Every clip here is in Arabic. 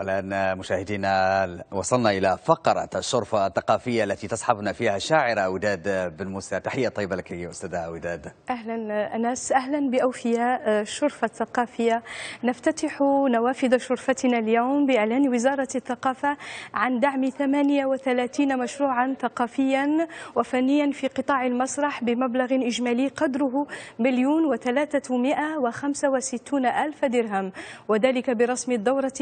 والآن مشاهدينا وصلنا إلى فقرة الشرفة الثقافية التي تصحبنا فيها الشاعرة وداد بن موسى تحية طيبة لك أستاذة وداد أهلا أنس أهلا بأوفياء آه، الشرفة الثقافية نفتتح نوافذ شرفتنا اليوم بإعلان وزارة الثقافة عن دعم 38 مشروعا ثقافيا وفنيا في قطاع المسرح بمبلغ إجمالي قدره مليون وثلاثة وخمسة وستون ألف درهم وذلك برسم الدورة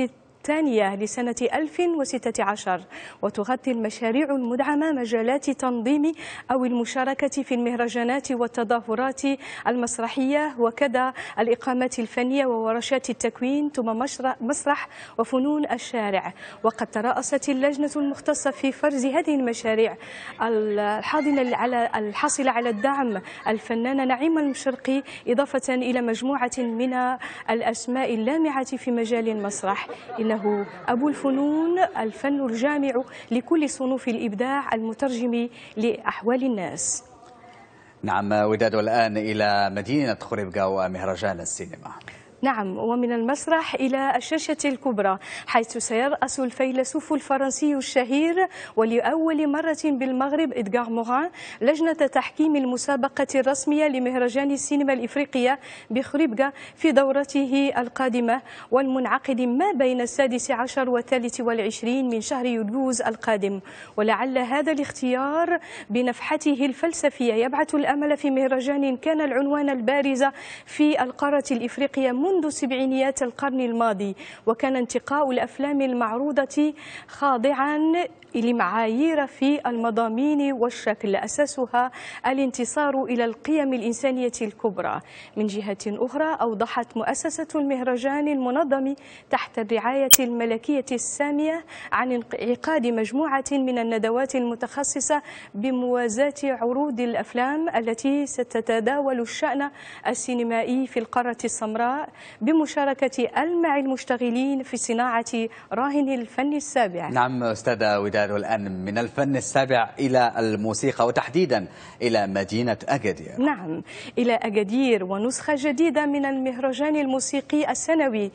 الثانية لسنة 2016 وتغطي المشاريع المدعمة مجالات تنظيم أو المشاركة في المهرجانات والتظاهرات المسرحية وكذا الإقامات الفنية وورشات التكوين ثم مسرح وفنون الشارع وقد ترأست اللجنة المختصة في فرز هذه المشاريع الحاضنة على الحاصلة على الدعم الفنانة نعيم المشرقي إضافة إلى مجموعة من الأسماء اللامعة في مجال المسرح إنه له أبو الفنون الفن الجامع لكل صنوف الإبداع المترجم لأحوال الناس نعم وداد الآن إلى مدينة خريبكا ومهرجان السينما نعم ومن المسرح إلى الشاشة الكبرى حيث سيرأس الفيلسوف الفرنسي الشهير ولأول مرة بالمغرب إدغار موران لجنة تحكيم المسابقة الرسمية لمهرجان السينما الإفريقية بخريبكا في دورته القادمة والمنعقد ما بين السادس عشر والثالث والعشرين من شهر يوليوز القادم ولعل هذا الاختيار بنفحته الفلسفية يبعث الأمل في مهرجان كان العنوان البارز في القارة الإفريقية منذ سبعينيات القرن الماضي وكان انتقاء الأفلام المعروضة خاضعا لمعايير في المضامين والشكل أساسها الانتصار إلى القيم الإنسانية الكبرى من جهة أخرى أوضحت مؤسسة المهرجان المنظم تحت الرعاية الملكية السامية عن انعقاد مجموعة من الندوات المتخصصة بموازاة عروض الأفلام التي ستتداول الشأن السينمائي في القارة السمراء بمشاركة ألمع المشتغلين في صناعة راهن الفن السابع نعم أستاذة وداد الآن من الفن السابع إلى الموسيقى وتحديدا إلى مدينة أكادير نعم إلى أكادير ونسخة جديدة من المهرجان الموسيقي السنوي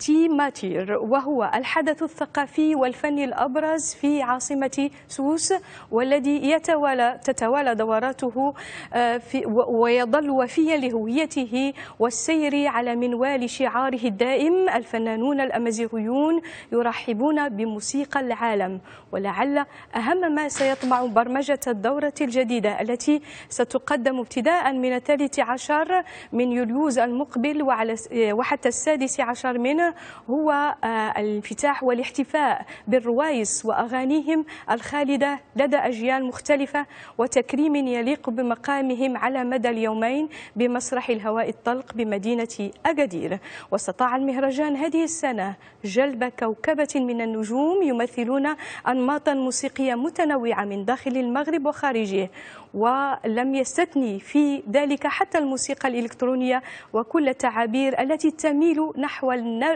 تي ماتير وهو الحدث الثقافي والفني الأبرز في عاصمة سوس والذي يتوالى تتوالى دوراته آه، في ويظل وفيا لهويته والسير على منوال شعاره الدائم الفنانون الأمازيغيون يرحبون بموسيقى العالم ولعل أهم ما سيطمع برمجة الدورة الجديدة التي ستقدم ابتداء من الثالث عشر من يوليوز المقبل وعلى وحتى السادس عشر من هو آه، الانفتاح والاحتفاء بالروايس وأغانيهم الخالدة لدى أجيال مختلفة وتكريم يليق بمقامهم على مدى اليومين بمسرح الهواء الطلق بمدينة أكادير واستطاع المهرجان هذه السنة جلب كوكبة من النجوم يمثلون أنماطا موسيقية متنوعة من داخل المغرب وخارجه ولم يستثني في ذلك حتى الموسيقى الإلكترونية وكل التعابير التي تميل نحو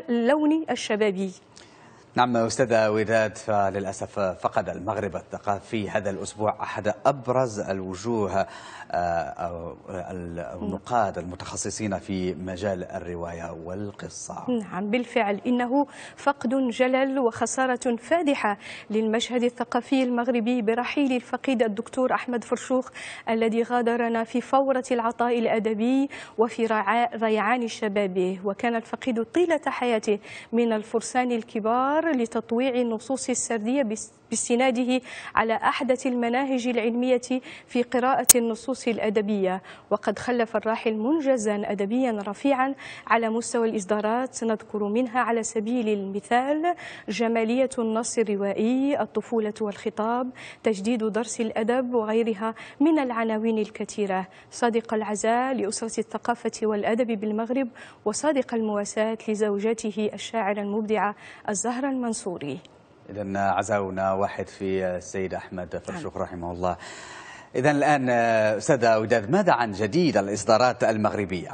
اللوني الشبابي نعم أستاذة وداد فللأسف فقد المغرب الثقافي هذا الأسبوع أحد أبرز الوجوه آه، النقاد المتخصصين في مجال الرواية والقصة نعم بالفعل إنه فقد جلل وخسارة فادحة للمشهد الثقافي المغربي برحيل الفقيد الدكتور أحمد فرشوخ الذي غادرنا في فورة العطاء الأدبي وفي ريعان شبابه وكان الفقيد طيلة حياته من الفرسان الكبار لتطويع النصوص السردية باستناده على أحدث المناهج العلمية في قراءة النصوص الأدبية وقد خلف الراحل منجزا أدبيا رفيعا على مستوى الإصدارات نذكر منها على سبيل المثال جمالية النص الروائي الطفولة والخطاب تجديد درس الأدب وغيرها من العناوين الكثيرة صادق العزاء لأسرة الثقافة والأدب بالمغرب وصادق المواساة لزوجته الشاعرة المبدعة الزهرة المنصوري إذا عزاؤنا واحد في السيد أحمد فرشوق نعم. رحمه الله إذا الآن آه، أستاذة وداد ماذا عن جديد الإصدارات المغربية؟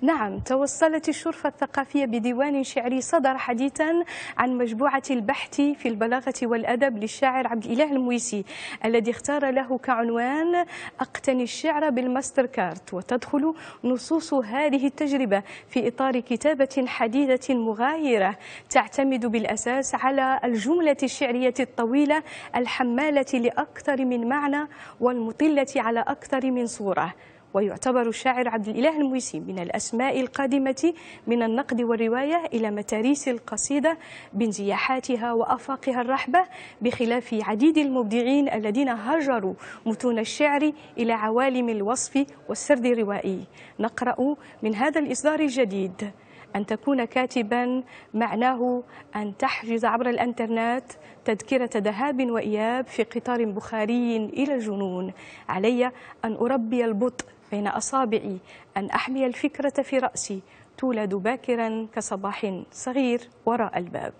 نعم توصلت الشرفة الثقافية بديوان شعري صدر حديثا عن مجموعة البحث في البلاغة والأدب للشاعر عبد الإله المويسي الذي اختار له كعنوان أقتني الشعر بالماستر كارت وتدخل نصوص هذه التجربة في إطار كتابة حديثة مغايرة تعتمد بالأساس على الجملة الشعرية الطويلة الحمالة لأكثر من معنى والمطلة على أكثر من صورة ويعتبر الشاعر عبد الإله المويسي من الأسماء القادمة من النقد والرواية إلى متاريس القصيدة بانزياحاتها وأفاقها الرحبة بخلاف عديد المبدعين الذين هجروا متون الشعر إلى عوالم الوصف والسرد الروائي نقرأ من هذا الإصدار الجديد أن تكون كاتبا معناه أن تحجز عبر الأنترنت تذكرة ذهاب وإياب في قطار بخاري إلى الجنون علي أن أربي البطء بين أصابعي أن أحمي الفكرة في رأسي تولد باكرا كصباح صغير وراء الباب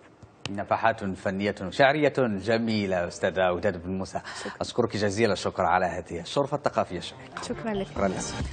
نفحات فنية شعرية جميلة أستاذة وداد بن موسى أشكرك جزيل الشكر على هذه الشرفة الثقافية لك شكرا لك